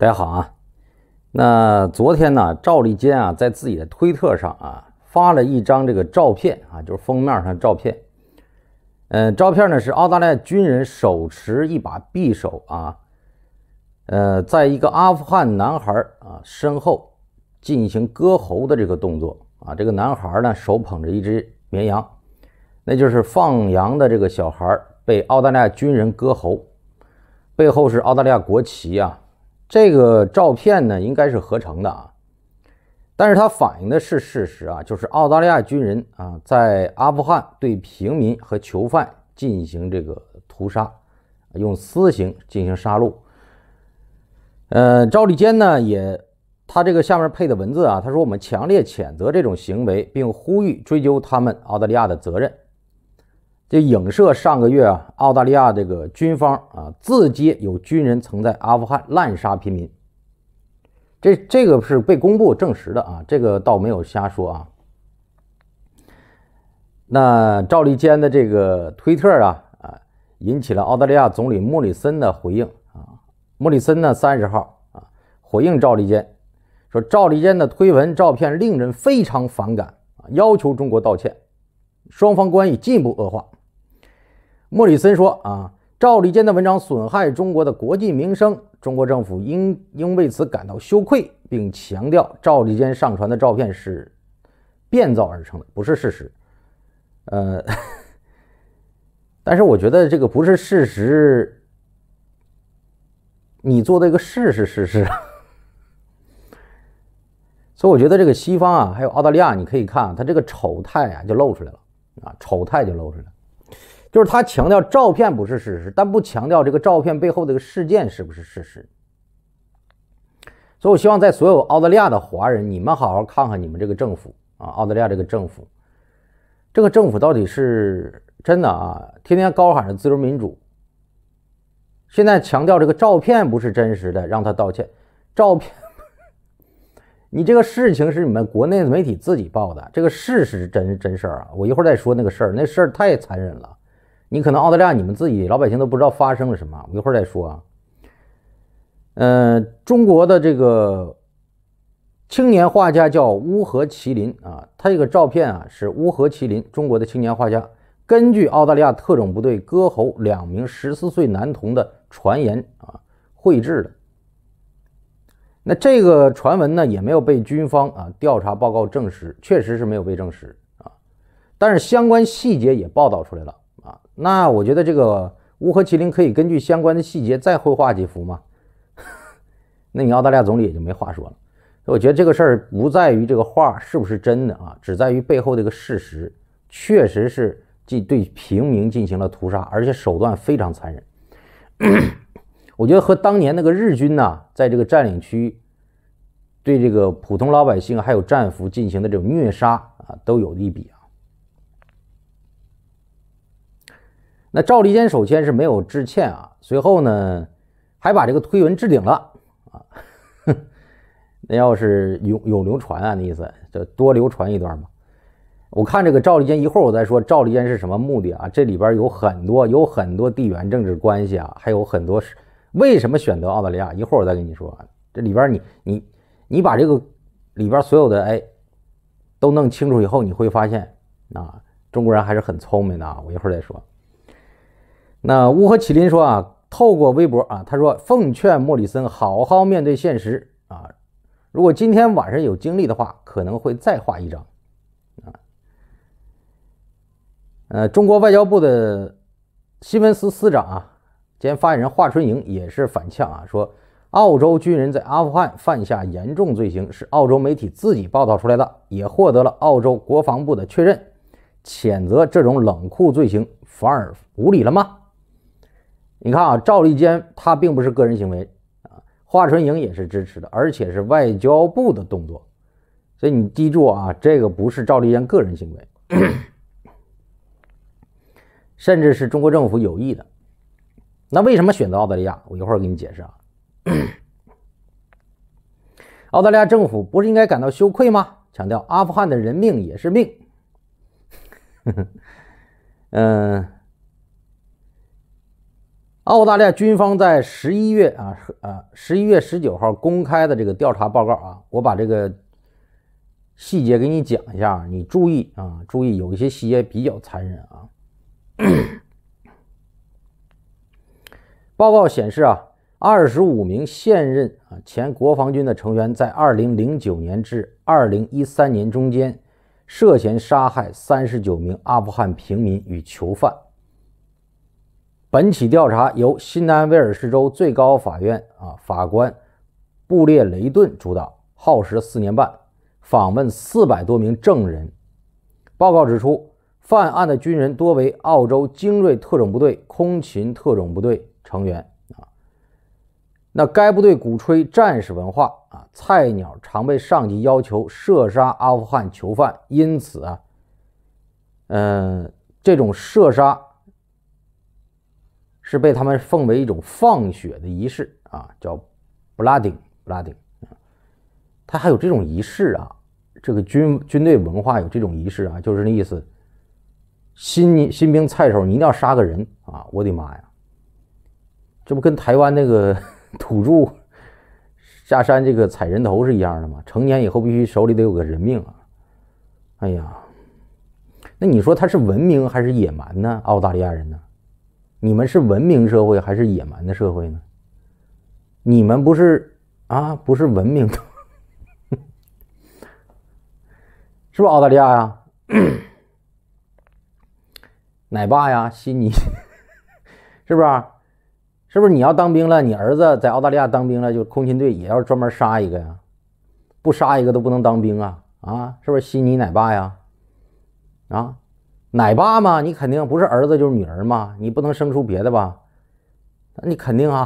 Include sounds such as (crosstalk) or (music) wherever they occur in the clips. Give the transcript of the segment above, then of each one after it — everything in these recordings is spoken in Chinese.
大家好啊！那昨天呢，赵立坚啊，在自己的推特上啊，发了一张这个照片啊，就是封面上照片。嗯，照片呢是澳大利亚军人手持一把匕首啊，呃，在一个阿富汗男孩啊身后进行割喉的这个动作啊。这个男孩呢，手捧着一只绵羊，那就是放羊的这个小孩被澳大利亚军人割喉，背后是澳大利亚国旗啊。这个照片呢，应该是合成的啊，但是它反映的是事实啊，就是澳大利亚军人啊，在阿富汗对平民和囚犯进行这个屠杀，用私刑进行杀戮。呃，赵立坚呢，也他这个下面配的文字啊，他说我们强烈谴责这种行为，并呼吁追究他们澳大利亚的责任。这影射上个月啊，澳大利亚这个军方啊，自揭有军人曾在阿富汗滥杀平民。这这个是被公布证实的啊，这个倒没有瞎说啊。那赵立坚的这个推特啊啊，引起了澳大利亚总理莫里森的回应啊。莫里森呢，三十号啊，回应赵立坚说：“赵立坚的推文照片令人非常反感啊，要求中国道歉，双方关系进一步恶化。”莫里森说：“啊，赵立坚的文章损害中国的国际名声，中国政府应应为此感到羞愧，并强调赵立坚上传的照片是变造而成的，不是事实。”呃，(laughs) 但是我觉得这个不是事实，你做的这个事是事实。(laughs) 所以我觉得这个西方啊，还有澳大利亚，你可以看，啊、他这个丑态啊就露出来了啊，丑态就露出来。了。就是他强调照片不是事实，但不强调这个照片背后这个事件是不是事实。所以，我希望在所有澳大利亚的华人，你们好好看看你们这个政府啊，澳大利亚这个政府，这个政府到底是真的啊？天天高喊着自由民主，现在强调这个照片不是真实的，让他道歉。照片，(laughs) 你这个事情是你们国内的媒体自己报的，这个事是真真事儿啊！我一会儿再说那个事儿，那事儿太残忍了。你可能澳大利亚，你们自己老百姓都不知道发生了什么，我一会儿再说啊。呃，中国的这个青年画家叫乌合麒麟啊，他这个照片啊是乌合麒麟，中国的青年画家根据澳大利亚特种部队割喉两名十四岁男童的传言啊绘制的。那这个传闻呢，也没有被军方啊调查报告证实，确实是没有被证实啊。但是相关细节也报道出来了。那我觉得这个乌合麒麟可以根据相关的细节再绘画几幅嘛？(laughs) 那你澳大利亚总理也就没话说了。我觉得这个事儿不在于这个画是不是真的啊，只在于背后这个事实，确实是既对平民进行了屠杀，而且手段非常残忍。(coughs) 我觉得和当年那个日军呢，在这个占领区对这个普通老百姓还有战俘进行的这种虐杀啊，都有一比啊。那赵立坚首先是没有致歉啊，随后呢，还把这个推文置顶了啊，(laughs) 那要是永永流传啊，那意思就多流传一段嘛。我看这个赵立坚一会儿我再说赵立坚是什么目的啊？这里边有很多有很多地缘政治关系啊，还有很多是为什么选择澳大利亚？一会儿我再跟你说，这里边你你你把这个里边所有的哎都弄清楚以后，你会发现啊，中国人还是很聪明的啊。我一会儿再说。那乌合麒麟说啊，透过微博啊，他说奉劝莫里森好好面对现实啊。如果今天晚上有精力的话，可能会再画一张啊。呃，中国外交部的新闻司司长啊兼发言人华春莹也是反呛啊，说澳洲军人在阿富汗犯下严重罪行，是澳洲媒体自己报道出来的，也获得了澳洲国防部的确认，谴责这种冷酷罪行反而无理了吗？你看啊，赵立坚他并不是个人行为啊，华春莹也是支持的，而且是外交部的动作，所以你记住啊，这个不是赵立坚个人行为，(coughs) 甚至是中国政府有意的。那为什么选择澳大利亚？我一会儿给你解释啊。(coughs) 澳大利亚政府不是应该感到羞愧吗？强调阿富汗的人命也是命。(laughs) 嗯。澳大利亚军方在十一月啊啊十一月十九号公开的这个调查报告啊，我把这个细节给你讲一下，你注意啊，注意有一些细节比较残忍啊。(coughs) 报告显示啊，二十五名现任啊前国防军的成员在二零零九年至二零一三年中间涉嫌杀害三十九名阿富汗平民与囚犯。本起调查由新南威尔士州最高法院啊法官布列雷顿主导，耗时四年半，访问四百多名证人。报告指出，犯案的军人多为澳洲精锐特种部队空勤特种部队成员啊。那该部队鼓吹战士文化啊，菜鸟常被上级要求射杀阿富汗囚犯，因此啊，嗯，这种射杀。是被他们奉为一种放血的仪式啊，叫 blooding blooding。他还有这种仪式啊，这个军军队文化有这种仪式啊，就是那意思。新新兵菜手，你一定要杀个人啊！我的妈呀，这不跟台湾那个 (laughs) 土著下山这个踩人头是一样的吗？成年以后必须手里得有个人命啊！哎呀，那你说他是文明还是野蛮呢？澳大利亚人呢？你们是文明社会还是野蛮的社会呢？你们不是啊，不是文明的，(laughs) 是不是澳大利亚呀？(coughs) 奶爸呀，悉尼，(laughs) 是不是？是不是你要当兵了？你儿子在澳大利亚当兵了，就空军队也要专门杀一个呀？不杀一个都不能当兵啊啊？是不是悉尼奶爸呀？啊？奶爸嘛，你肯定不是儿子就是女儿嘛，你不能生出别的吧？那你肯定啊，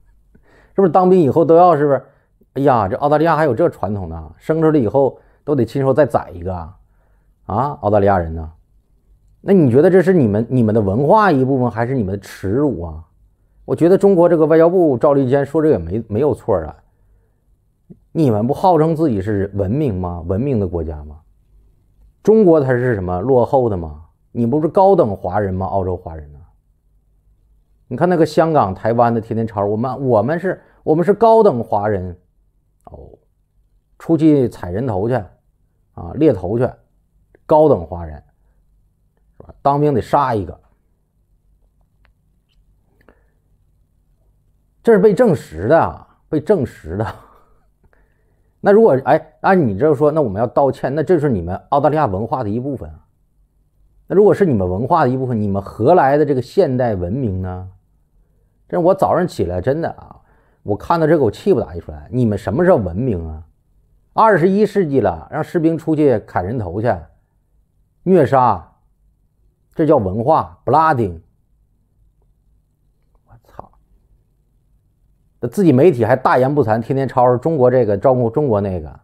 (laughs) 是不是当兵以后都要是不是？哎呀，这澳大利亚还有这传统呢，生出来以后都得亲手再宰一个啊！澳大利亚人呢？那你觉得这是你们你们的文化一部分还是你们的耻辱啊？我觉得中国这个外交部赵立坚说这个没没有错啊，你们不号称自己是文明吗？文明的国家吗？中国才是什么落后的吗？你不是高等华人吗？澳洲华人呢？你看那个香港、台湾的天天吵，我们我们是，我们是高等华人，哦，出去踩人头去，啊，猎头去，高等华人，是吧？当兵得杀一个，这是被证实的，被证实的。那如果哎，按你这样说，那我们要道歉，那这是你们澳大利亚文化的一部分啊。那如果是你们文化的一部分，你们何来的这个现代文明呢？这我早上起来真的啊，我看到这个我气不打一处来。你们什么叫文明啊？二十一世纪了，让士兵出去砍人头去，虐杀，这叫文化？b l i n g 自己媒体还大言不惭，天天吵吵中国这个照顾中国那个，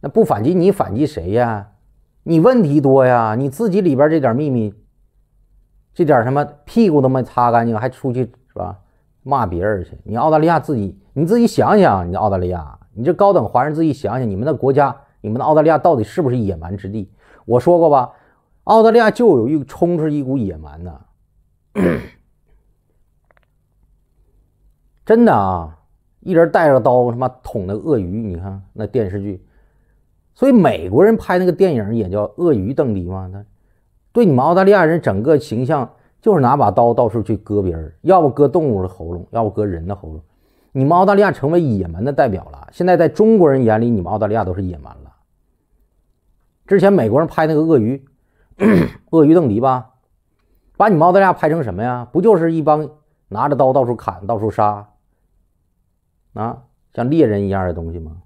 那不反击你反击谁呀？你问题多呀，你自己里边这点秘密，这点什么屁股都没擦干净，还出去是吧？骂别人去。你澳大利亚自己，你自己想想，你澳大利亚，你这高等华人自己想想，你们的国家，你们的澳大利亚到底是不是野蛮之地？我说过吧，澳大利亚就有一充斥一股野蛮呢。(coughs) 真的啊，一人带着刀，他妈捅那鳄鱼，你看那电视剧。所以美国人拍那个电影也叫《鳄鱼瞪迪吗？对你们澳大利亚人整个形象就是拿把刀到处去割别人，要不割动物的喉咙，要不割人的喉咙。你们澳大利亚成为野蛮的代表了。现在在中国人眼里，你们澳大利亚都是野蛮了。之前美国人拍那个鳄鱼，(clears throat)《鳄鱼瞪迪吧，把你们澳大利亚拍成什么呀？不就是一帮拿着刀到处砍、到处杀？啊，像猎人一样的东西吗？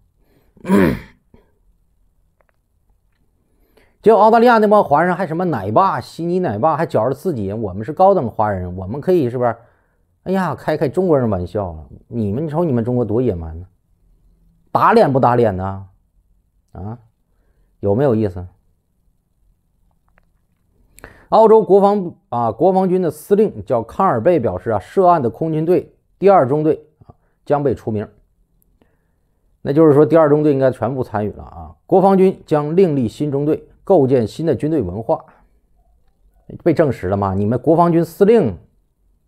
就 (coughs) 澳大利亚那帮华人还什么奶爸，悉尼奶爸还觉着自己我们是高等华人，我们可以是不是？哎呀，开开中国人玩笑啊！你们，你瞅你们中国多野蛮呢，打脸不打脸呢？啊，有没有意思？澳洲国防啊，国防军的司令叫康尔贝表示啊，涉案的空军队第二中队。将被除名，那就是说第二中队应该全部参与了啊！国防军将另立新中队，构建新的军队文化。被证实了吗？你们国防军司令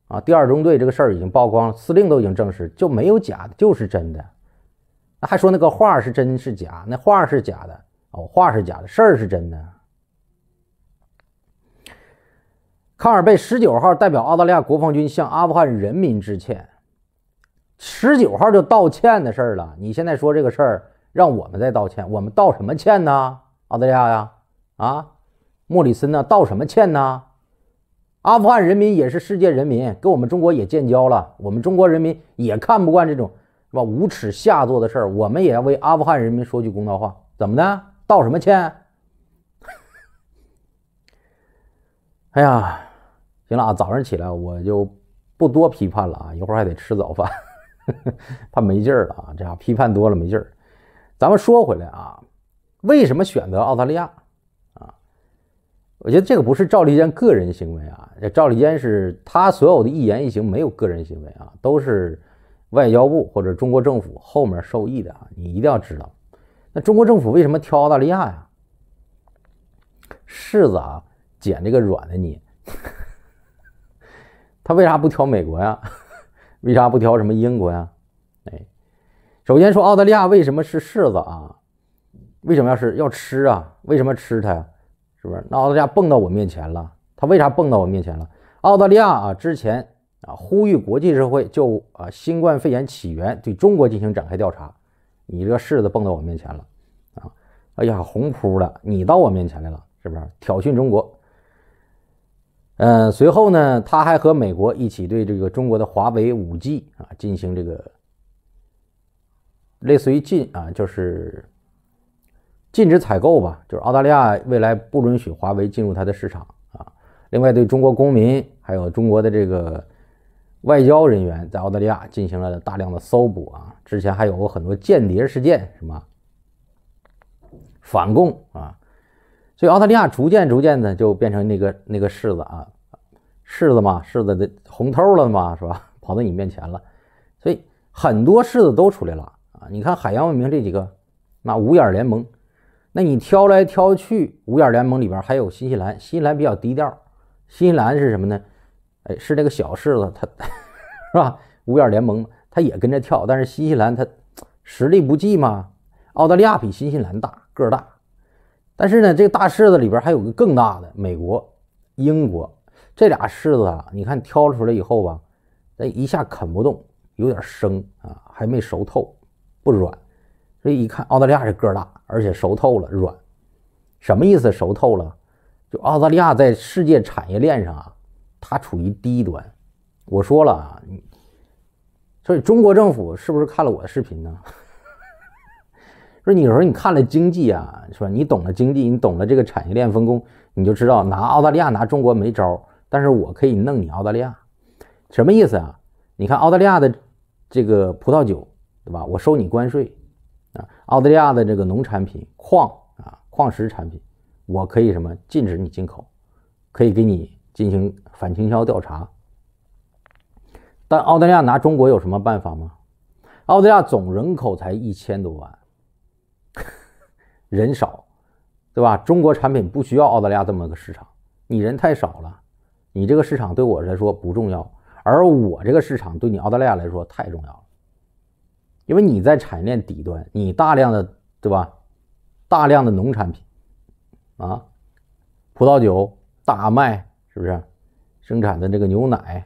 啊，第二中队这个事儿已经曝光了，司令都已经证实，就没有假的，就是真的。还说那个画是真是假？那画是假的哦，画是假的，事儿是真的。康尔贝十九号代表澳大利亚国防军向阿富汗人民致歉。十九号就道歉的事儿了，你现在说这个事儿，让我们再道歉，我们道什么歉呢？澳大利亚呀，啊，莫里森呢，道什么歉呢？阿富汗人民也是世界人民，跟我们中国也建交了，我们中国人民也看不惯这种是吧无耻下作的事儿，我们也要为阿富汗人民说句公道话，怎么的？道什么歉？(laughs) 哎呀，行了啊，早上起来我就不多批判了啊，一会儿还得吃早饭。(laughs) 他没劲儿了啊，这样批判多了没劲儿。咱们说回来啊，为什么选择澳大利亚啊？我觉得这个不是赵立坚个人行为啊，赵立坚是他所有的一言一行没有个人行为啊，都是外交部或者中国政府后面受益的啊。你一定要知道，那中国政府为什么挑澳大利亚呀？柿子啊，捡这个软的捏。(laughs) 他为啥不挑美国呀？为啥不挑什么英国呀？哎，首先说澳大利亚为什么是柿子啊？为什么要是要吃啊？为什么吃它？呀？是不是？那澳大利亚蹦到我面前了，它为啥蹦到我面前了？澳大利亚啊，之前啊呼吁国际社会就啊新冠肺炎起源对中国进行展开调查。你这个柿子蹦到我面前了啊！哎呀，红扑了，你到我面前来了，是不是挑衅中国？嗯，随后呢，他还和美国一起对这个中国的华为五 G 啊进行这个类似于禁啊，就是禁止采购吧，就是澳大利亚未来不允许华为进入它的市场啊。另外，对中国公民还有中国的这个外交人员在澳大利亚进行了大量的搜捕啊。之前还有很多间谍事件，什么反共啊。所以澳大利亚逐渐逐渐的就变成那个那个柿子啊，柿子嘛，柿子的红透了嘛，是吧？跑到你面前了，所以很多柿子都出来了啊！你看海洋文明这几个，那五眼联盟，那你挑来挑去，五眼联盟里边还有新西兰，新西兰比较低调，新西兰是什么呢？哎，是那个小柿子，它 (laughs) 是吧？五眼联盟它也跟着跳，但是新西兰它实力不济嘛，澳大利亚比新西兰大个大。但是呢，这个大柿子里边还有个更大的，美国、英国这俩柿子啊，你看挑了出来以后吧，那一下啃不动，有点生啊，还没熟透，不软。所以一看澳大利亚这个大，而且熟透了，软，什么意思？熟透了，就澳大利亚在世界产业链上啊，它处于低端。我说了啊，所以中国政府是不是看了我的视频呢？你说你看了经济啊，是吧？你懂了经济，你懂了这个产业链分工，你就知道拿澳大利亚拿中国没招。但是我可以弄你澳大利亚，什么意思啊？你看澳大利亚的这个葡萄酒，对吧？我收你关税啊！澳大利亚的这个农产品、矿啊、矿石产品，我可以什么禁止你进口，可以给你进行反倾销调查。但澳大利亚拿中国有什么办法吗？澳大利亚总人口才一千多万。人少，对吧？中国产品不需要澳大利亚这么个市场，你人太少了，你这个市场对我来说不重要，而我这个市场对你澳大利亚来说太重要了，因为你在产业链底端，你大量的对吧？大量的农产品啊，葡萄酒、大麦，是不是生产的这个牛奶、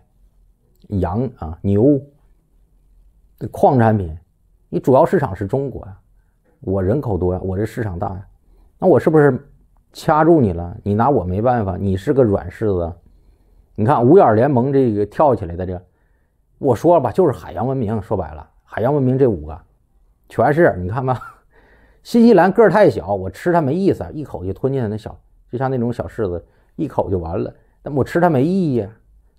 羊啊、牛矿产品，你主要市场是中国呀。我人口多呀，我这市场大呀，那我是不是掐住你了？你拿我没办法，你是个软柿子。你看五眼联盟这个跳起来的这，我说了吧，就是海洋文明。说白了，海洋文明这五个，全是你看吧。(laughs) 新西兰个儿太小，我吃它没意思，一口就吞进它那小，就像那种小柿子，一口就完了。那我吃它没意义呀。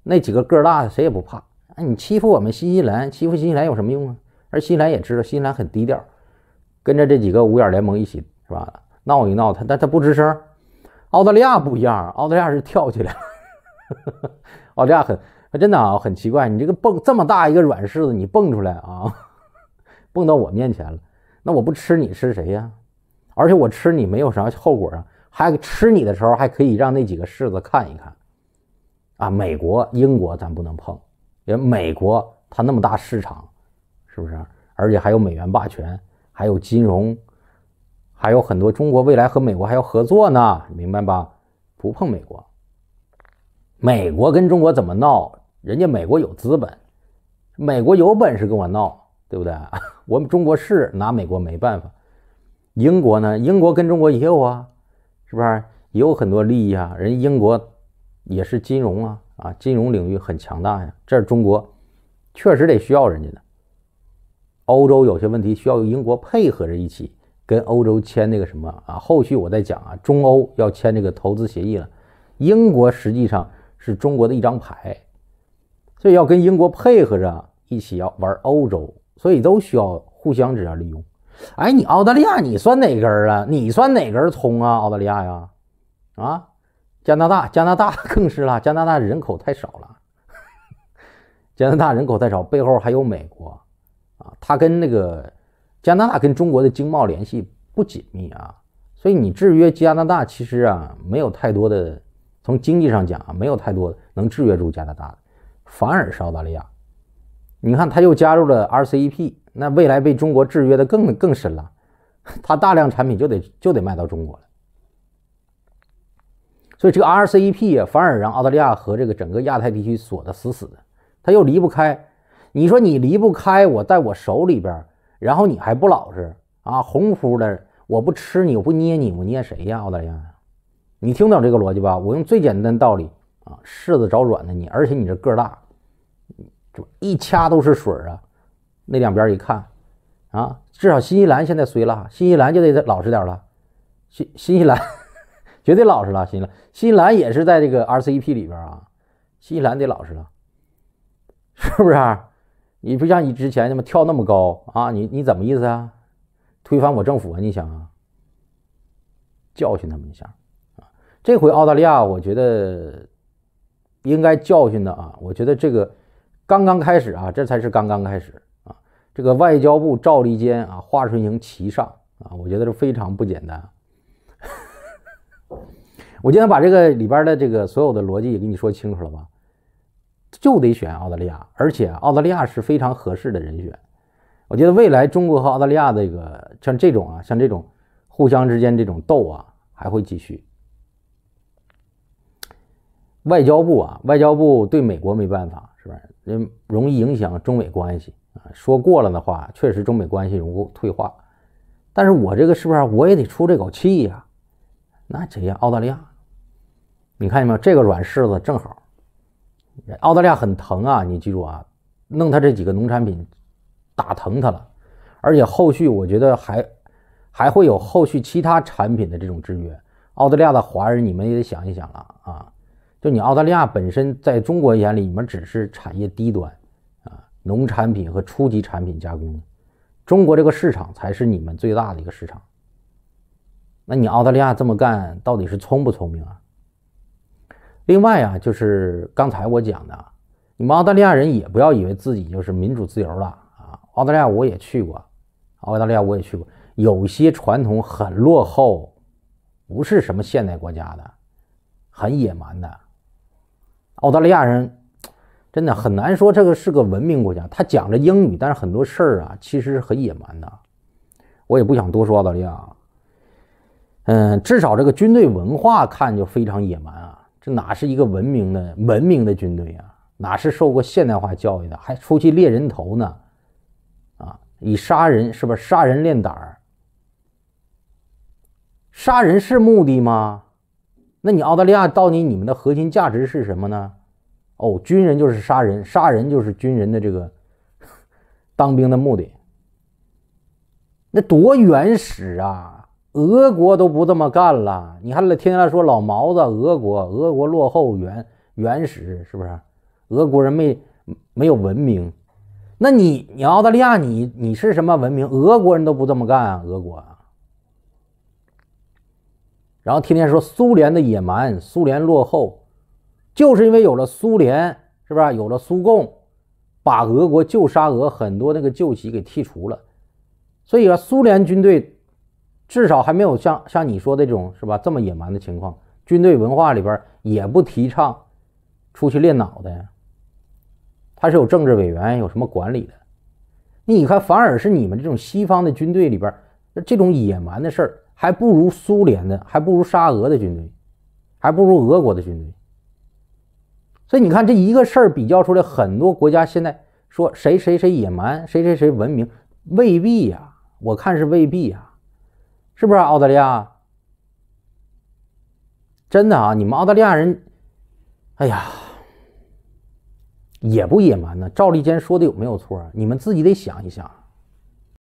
那几个个儿大的谁也不怕，你欺负我们新西兰，欺负新西兰有什么用啊？而新西兰也知道，新西兰很低调。跟着这几个五眼联盟一起是吧？闹一闹他，但他不吱声。澳大利亚不一样，澳大利亚是跳起来。(laughs) 澳大利亚很，真的啊，很奇怪。你这个蹦这么大一个软柿子，你蹦出来啊，(laughs) 蹦到我面前了，那我不吃你吃谁呀？而且我吃你没有啥后果啊，还吃你的时候还可以让那几个柿子看一看啊。美国、英国咱不能碰，因为美国它那么大市场，是不是？而且还有美元霸权。还有金融，还有很多中国未来和美国还要合作呢，明白吧？不碰美国，美国跟中国怎么闹？人家美国有资本，美国有本事跟我闹，对不对？(laughs) 我们中国是拿美国没办法。英国呢？英国跟中国也有啊，是不是也有很多利益啊？人英国也是金融啊啊，金融领域很强大呀。这是中国确实得需要人家的。欧洲有些问题需要英国配合着一起跟欧洲签那个什么啊，后续我再讲啊。中欧要签这个投资协议了，英国实际上是中国的一张牌，所以要跟英国配合着一起要玩欧洲，所以都需要互相这样利用。哎，你澳大利亚你算哪根儿你算哪根葱啊？澳大利亚呀，啊，加拿大，加拿大更是了，加拿大人口太少了，加拿大人口太少，背后还有美国。啊，它跟那个加拿大跟中国的经贸联系不紧密啊，所以你制约加拿大其实啊没有太多的，从经济上讲啊没有太多能制约住加拿大的，反而是澳大利亚，你看它又加入了 RCEP，那未来被中国制约的更更深了，(laughs) 它大量产品就得就得卖到中国了，所以这个 RCEP 啊反而让澳大利亚和这个整个亚太地区锁的死死的，它又离不开。你说你离不开我，在我手里边，然后你还不老实啊？红扑的，我不吃你，我不捏你，我捏谁呀？澳大利亚？你听懂这个逻辑吧？我用最简单的道理啊，柿子找软的你，而且你这个大，一掐都是水啊？那两边一看，啊，至少新西兰现在衰了，新西兰就得老实点了。新新西兰 (laughs) 绝对老实了，西了，新西兰也是在这个 RCEP 里边啊，新西兰得老实了，是不是？你不像你之前那么跳那么高啊？你你怎么意思啊？推翻我政府啊？你想啊？教训他们一下啊！这回澳大利亚，我觉得应该教训的啊！我觉得这个刚刚开始啊，这才是刚刚开始啊！这个外交部赵立坚啊，华春莹齐上啊，我觉得这非常不简单。(laughs) 我今天把这个里边的这个所有的逻辑也给你说清楚了吧？就得选澳大利亚，而且澳大利亚是非常合适的人选。我觉得未来中国和澳大利亚这个像这种啊，像这种互相之间这种斗啊，还会继续。外交部啊，外交部对美国没办法，是不是？因容易影响中美关系啊。说过了的话，确实中美关系容易退化。但是我这个是不是我也得出这口气呀？那谁呀？澳大利亚，你看见没有？这个软柿子正好。澳大利亚很疼啊！你记住啊，弄他这几个农产品，打疼他了，而且后续我觉得还还会有后续其他产品的这种制约。澳大利亚的华人，你们也得想一想了啊！就你澳大利亚本身，在中国眼里，你们只是产业低端啊，农产品和初级产品加工，中国这个市场才是你们最大的一个市场。那你澳大利亚这么干，到底是聪不聪明啊？另外啊，就是刚才我讲的，你们澳大利亚人也不要以为自己就是民主自由了啊！澳大利亚我也去过，澳大利亚我也去过，有些传统很落后，不是什么现代国家的，很野蛮的。澳大利亚人真的很难说这个是个文明国家，他讲着英语，但是很多事儿啊其实是很野蛮的。我也不想多说澳大利亚，嗯，至少这个军队文化看就非常野蛮啊。这哪是一个文明的文明的军队啊？哪是受过现代化教育的，还出去猎人头呢？啊，以杀人是不是杀人练胆儿？杀人是目的吗？那你澳大利亚到底你们的核心价值是什么呢？哦，军人就是杀人，杀人就是军人的这个当兵的目的。那多原始啊！俄国都不这么干了，你还老天天说老毛子，俄国，俄国落后、原原始，是不是？俄国人没没有文明？那你你澳大利亚，你你是什么文明？俄国人都不这么干，啊，俄国。然后天天说苏联的野蛮，苏联落后，就是因为有了苏联，是不是？有了苏共，把俄国旧沙俄很多那个旧习给剔除了，所以啊，苏联军队。至少还没有像像你说的这种是吧这么野蛮的情况，军队文化里边也不提倡出去练脑袋，他是有政治委员有什么管理的。你看，反而是你们这种西方的军队里边这种野蛮的事儿，还不如苏联的，还不如沙俄的军队，还不如俄国的军队。所以你看这一个事儿比较出来，很多国家现在说谁谁谁野蛮，谁谁谁文明，未必呀，我看是未必呀。是不是澳大利亚？真的啊，你们澳大利亚人，哎呀，也不野蛮呢。赵立坚说的有没有错？你们自己得想一想。